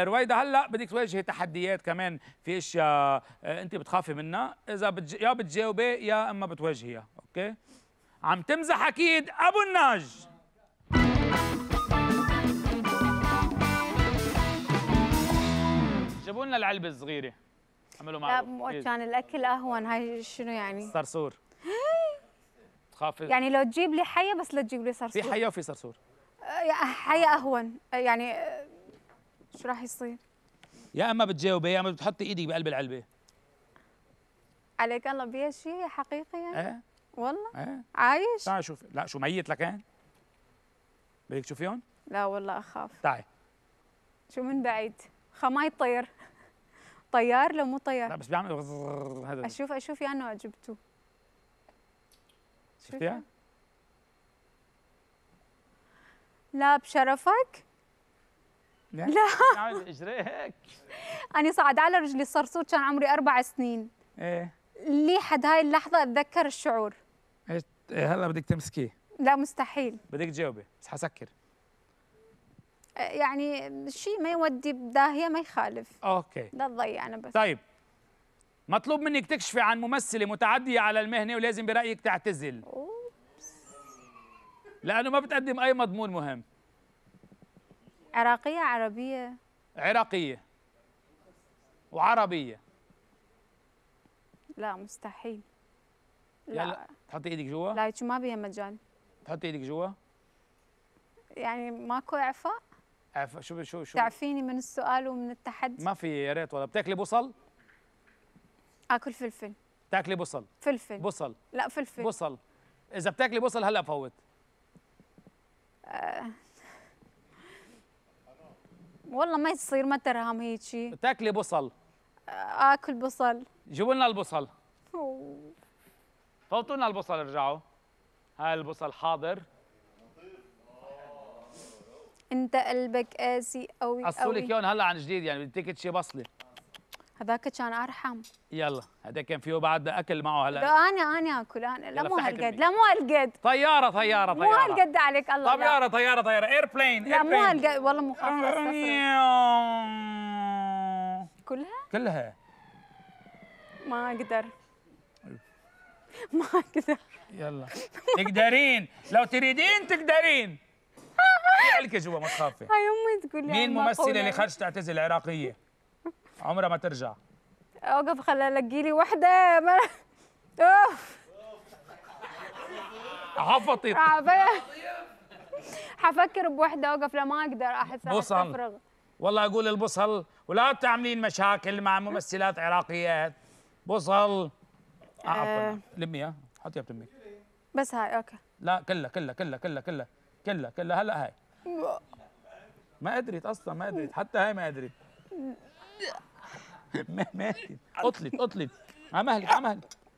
رويدا هلا بدك تواجهي تحديات كمان في اشياء uh, انت بتخافي منها اذا بتج... يا بتجاوبي يا اما بتواجهيها اوكي عم تمزح اكيد ابو الناج جابوا لنا العلبه الصغيره عملوا معروف لا مو كان إيه. الاكل اهون هاي شنو يعني؟ صرصور تخاف يعني لو تجيب لي حيه بس لا تجيب لي صرصور في حيه وفي صرصور آه، حيه اهون آه، يعني آه، شو راح يصير يا اما بتجاوبي يا اما بتحطي ايدك بقلب العلبه عليك الله بيا شيء حقيقي يعني ايه والله ايه عايش تعال شوف لا شو ميت لكان بدك تشوفيهم لا والله اخاف تعي شو من بعيد خماي طير طيار لو مو طيار لا بس بيعمل هذا اشوف اشوف يا انه عجبته شفتيها؟ لا بشرفك لا لا (laughs) هيك انا صعد على رجلي الصرصور كان عمري اربع سنين ايه لي حد هاي اللحظه اتذكر الشعور ايه هلا بدك تمسكيه لا مستحيل بدك تجاوبي بس حسكر يعني شيء ما يودي بداهيه ما يخالف اوكي لا تضيعنا بس طيب مطلوب منك تكشفي عن ممثلة متعدية على المهنة ولازم برأيك تعتزل لأنه ما بتقدم أي مضمون مهم عراقية عربية عراقية وعربية لا مستحيل لا, لا. تحطي ايدك جوا؟ لا شو ما بيها مجال تحطي ايدك جوا؟ يعني ماكو اعفاء؟ اعفاء شو شو شو تعفيني من السؤال ومن التحدي ما في يا ريت والله بتاكلي بصل؟ اكل آه، فلفل تاكلي بصل فلفل بصل لا فلفل بصل اذا بتاكلي بصل هلا بفوت أه... والله ما يصير ما ترهم هيك شيء بتاكلي بصل آه، اكل بصل جيبوا لنا البصل فوتوا لنا البصل ارجعوا هاي البصل حاضر انت قلبك قاسي قوي قوي لك اياهم هلا عن جديد يعني بدي شي بصله هذاك كان ارحم يلا هذا كان فيه بعد اكل معه هلا لا انا انا اكل انا لا مو هالقد لا مو هالقد طياره طياره طياره مو هالقد عليك الله طياره طياره طياره اير بلين لا مو هالقد والله مو كلها كلها ما اقدر ما اقدر يلا تقدرين لو تريدين تقدرين (laughs) لك جوا ما تخافي هاي امي تقول لي مين الممثله اللي خرجت تعتزل العراقيه عمرها ما ترجع اوقف خلى لقي لي وحده ما اوف عفطت حفكر بوحده اوقف لما اقدر احس بصل والله اقول البصل ولا تعملين مشاكل مع ممثلات عراقيات بصل أه, آه. لميها حطيها بتمك بس هاي اوكي لا كلها كلها كلها كلها كلها كلها كلها هلا هاي ما ادريت اصلا ما ادريت حتى هاي ما ادريت (laughs) ماتت قتلت قتلت عمهلك عمهلك (laughs)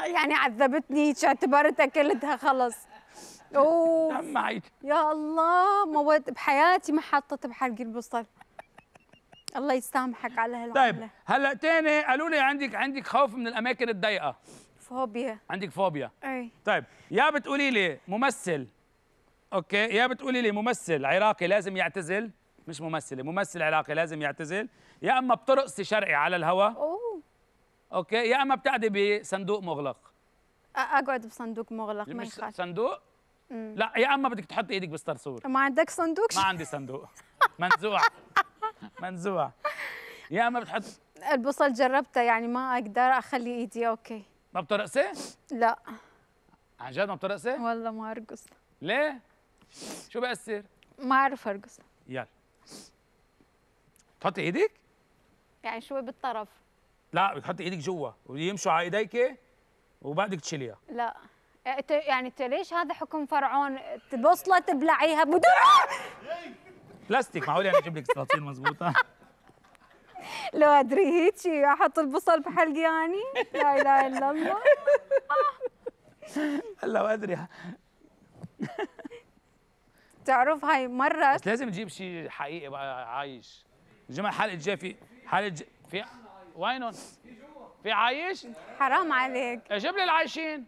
يعني عذبتني اعتبرت اكلتها خلص اوه يا الله ما بحياتي ما حطت بحلقي البصل الله يسامحك على هالعمله طيب هلا تاني قالوا لي عندك عندك خوف من الاماكن الضيقه فوبيا عندك فوبيا اي طيب يا بتقولي لي ممثل اوكي يا بتقولي لي ممثل عراقي لازم يعتزل مش ممثله ممثل عراقي لازم يعتزل يا اما بترقصي شرقي على الهواء اوه اوكي يا اما بتقعدي بصندوق مغلق اقعد بصندوق مغلق ما يخاف صندوق مم. لا يا اما بدك تحطي ايدك بالصرصور ما عندك صندوق ما عندي صندوق منزوع منزوع يا اما بتحط البصل جربته يعني ما اقدر اخلي ايدي اوكي ما بترقصي؟ لا عن جد ما بترقصي؟ والله ما ارقص ليه؟ شو بيأثر؟ ما اعرف ارقص يلا تحطي ايدك؟ يعني شوي بالطرف لا بتحطي ايدك جوا ويمشوا على ايديك وبعدك تشيليها لا إيه، يعني انت ليش هذا حكم فرعون تبصله تبلعيها بدون (laughs) بلاستيك معقول يعني اجيب لك سلاطين مضبوطه (laughs) لو ادري هيك احط البصل بحلقي يعني. لا اله الا الله هلا (laughs) ادري تعرف هاي مره بس لازم تجيب شيء حقيقي بقى عايش جمع حلقه جاي في حلقه في وينهم؟ في عايش؟ حرام عليك جيب لي العايشين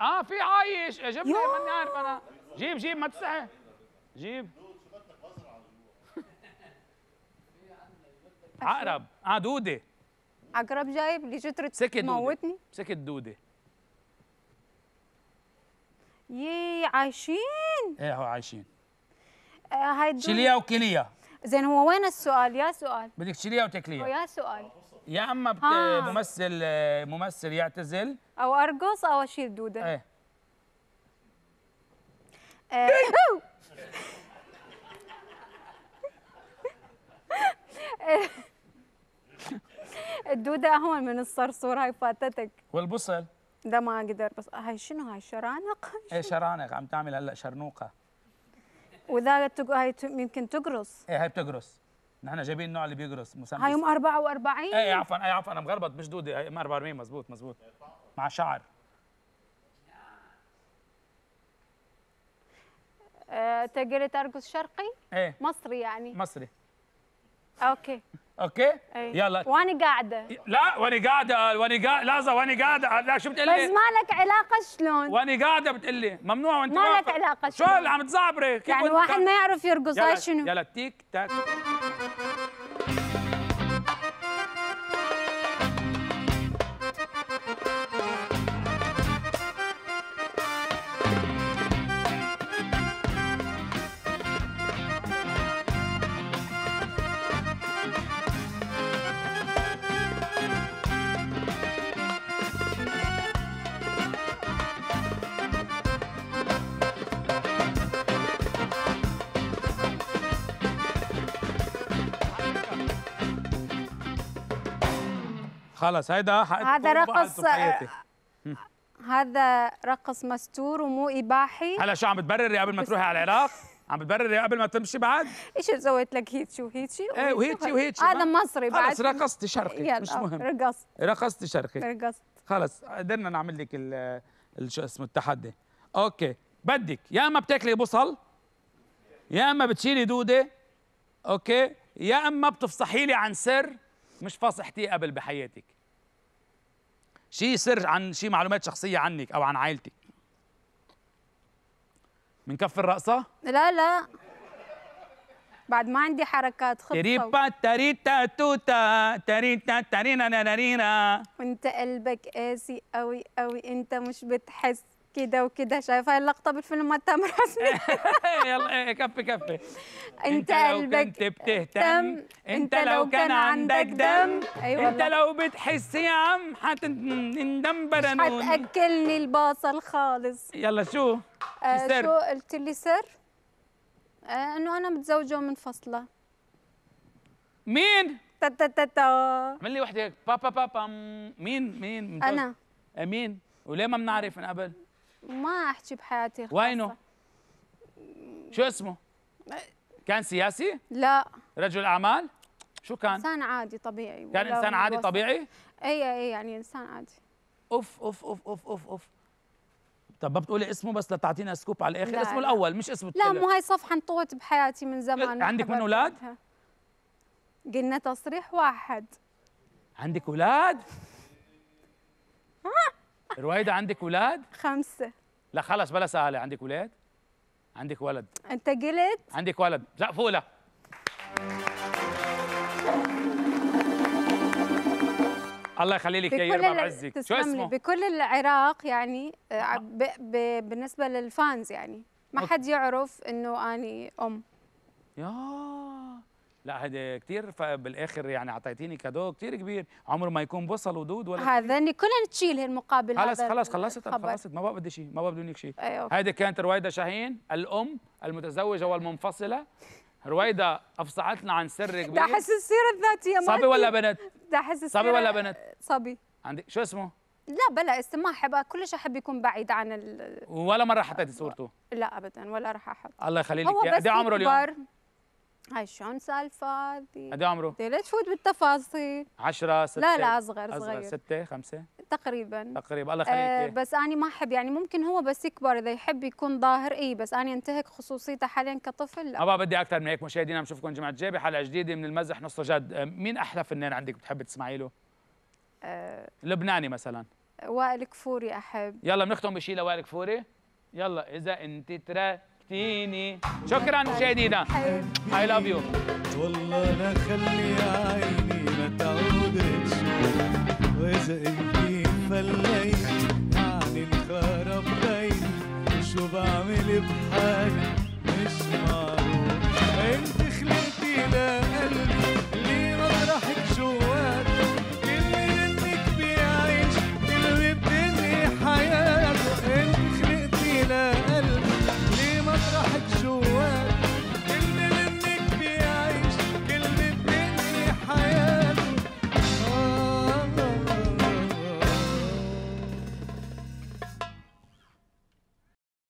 اه في عايش جيب لي ماني عارف انا جيب جيب ما تسعى جيب عقرب اه دوده عقرب جايب لي جترة تموتني سكت دوده يي عايشين ايه هو عايشين آه شيليها وكليها زين هو وين السؤال يا سؤال بدك تشيليها وتكليها يا سؤال يا اما ممثل آه، ممثل يعتزل او ارقص او اشيل دوده ايه آه. (laughs) (laughs) إيه. (laughs) الدودة أهون من الصرصور هاي فاتتك والبصل ده ما أقدر بس هاي شنو هاي شرانق؟ (laughs) إيه شرانق عم تعمل هلا شرنوقة وذا تق... هاي ت... يمكن تقرص إيه هاي بتقرص نحن جايبين النوع اللي بيقرص مسمى هاي أم 44 إيه،, إيه عفوا إيه عفوا أنا مغربط مش دودة هاي أم 44 مزبوط مزبوط مع شعر أه تقري ترقص شرقي؟ إيه مصري يعني مصري اوكي اوكي أي. يلا وانا قاعده لا وانا قاعده وانا قاعده لحظه وانا قاعده لا شو بتقلي بس مالك علاقه شلون وانا قاعده بتقلي ممنوع وانت مالك علاقه شلون شو اللي عم تزعبري يعني واحد ما يعرف يرقص هاي شنو يلا تيك تاك خلاص هيدا هذا رقص آه، هذا رقص مستور ومو اباحي هلا شو عم بتبرري قبل ما تروحي على العراق (laughs) عم بتبرري قبل ما تمشي بعد؟ ايش سويت لك هيتشي وهيتشي؟ ايه وهيتشي وهيتشي هذا مصري بعد خلص رقصتي شرقي مش مهم رقصت رقصتي شرقي رقصت خلص قدرنا نعمل لك شو اسمه التحدي اوكي بدك يا اما بتاكلي بصل يا اما بتشيلي دوده اوكي يا اما بتفصحي لي عن سر مش فصحتي قبل بحياتك شيء سر عن شيء معلومات شخصية عنك أو عن عائلتك كف الرقصة؟ لا لا بعد ما عندي حركات خطة تريبا تريتا توتا تريتا تارينا نارينا وانت قلبك قاسي قوي قوي انت مش بتحس كده وكده شايفه اللقطه بالفيلم ما تامر حسني (laughs) يلا إيه، كفي كفي انت قلبك بتهتم انت لو كان عندك دم أيوة انت لو بتحس يا عم هتندم برنون هتاكلني البصل خالص يلا شو آه، شو قلت لي سر آه، انه انا متزوجه ومنفصله مين تا تا تا تا اعمل لي وحده هيك با با با مين مين انا آه، مين وليه ما بنعرف من قبل ما احكي بحياتي خاصة. وينه؟ شو اسمه؟ كان سياسي؟ لا رجل اعمال؟ شو كان؟ انسان عادي طبيعي كان انسان عادي بوصف. طبيعي؟ اي اي يعني انسان عادي اوف اوف اوف اوف اوف اوف طب ما بتقولي اسمه بس لتعطينا سكوب على الاخر اسمه الاول مش اسمه لا مو هاي صفحه انطوت بحياتي من زمان عندك من اولاد؟ قلنا تصريح واحد عندك اولاد؟ رويده عندك ولاد؟ خمسه لا خلص بلا سهله عندك ولاد؟ عندك ولد انت قلت عندك ولد لا فوق لا الله يخلي لك اياه يرفع بعزك شو اسمه؟ بكل العراق يعني آه، ب... ب... بالنسبه للفانز يعني ما حد يعرف انه اني ام ياه لا هذا كتير بالاخر يعني اعطيتيني كادو كتير كبير عمره ما يكون بصل ودود ولا هذا اني كلها تشيل المقابل خلص خلص خلصت خلصت ما بقى بدي شيء ما بقى بدي منك شيء أيوه. هذه كانت رويده شاهين الام المتزوجه والمنفصله رويده افصحتنا عن سر (laughs) كبير ده احس السيره الذاتيه صبي ولا بنت؟ ده احس السيره صبي ولا بنت؟ صبي عندي شو اسمه؟ لا بلا ما احب كلش احب يكون بعيد عن ال... ولا مره حطيتي صورته؟ لا ابدا ولا راح احط الله يخلي لك هو بس دي عمره اليوم هاي شلون سالفه دي قد عمره؟ لا تفوت بالتفاصيل 10 6 لا لا اصغر اصغر 6 5 تقريبا تقريبا الله يخليك أه إيه. بس انا ما احب يعني ممكن هو بس يكبر اذا يحب يكون ظاهر اي بس انا انتهك خصوصيته حاليا كطفل لا ما بدي اكثر من هيك مشاهدينا بنشوفكم جمعه الجاي بحلقه جديده من المزح نص جد آه، مين احلى فنان عندك بتحب تسمعي له؟ أه لبناني مثلا وائل كفوري احب يلا بنختم بشيء لوائل كفوري يلا اذا انت ترى شاركتيني شكرا مشاهدينا اي لاف يو والله لا خلي عيني ما تعود تشوف واذا انت فليت عن الخراب بين شو بعمل بحالي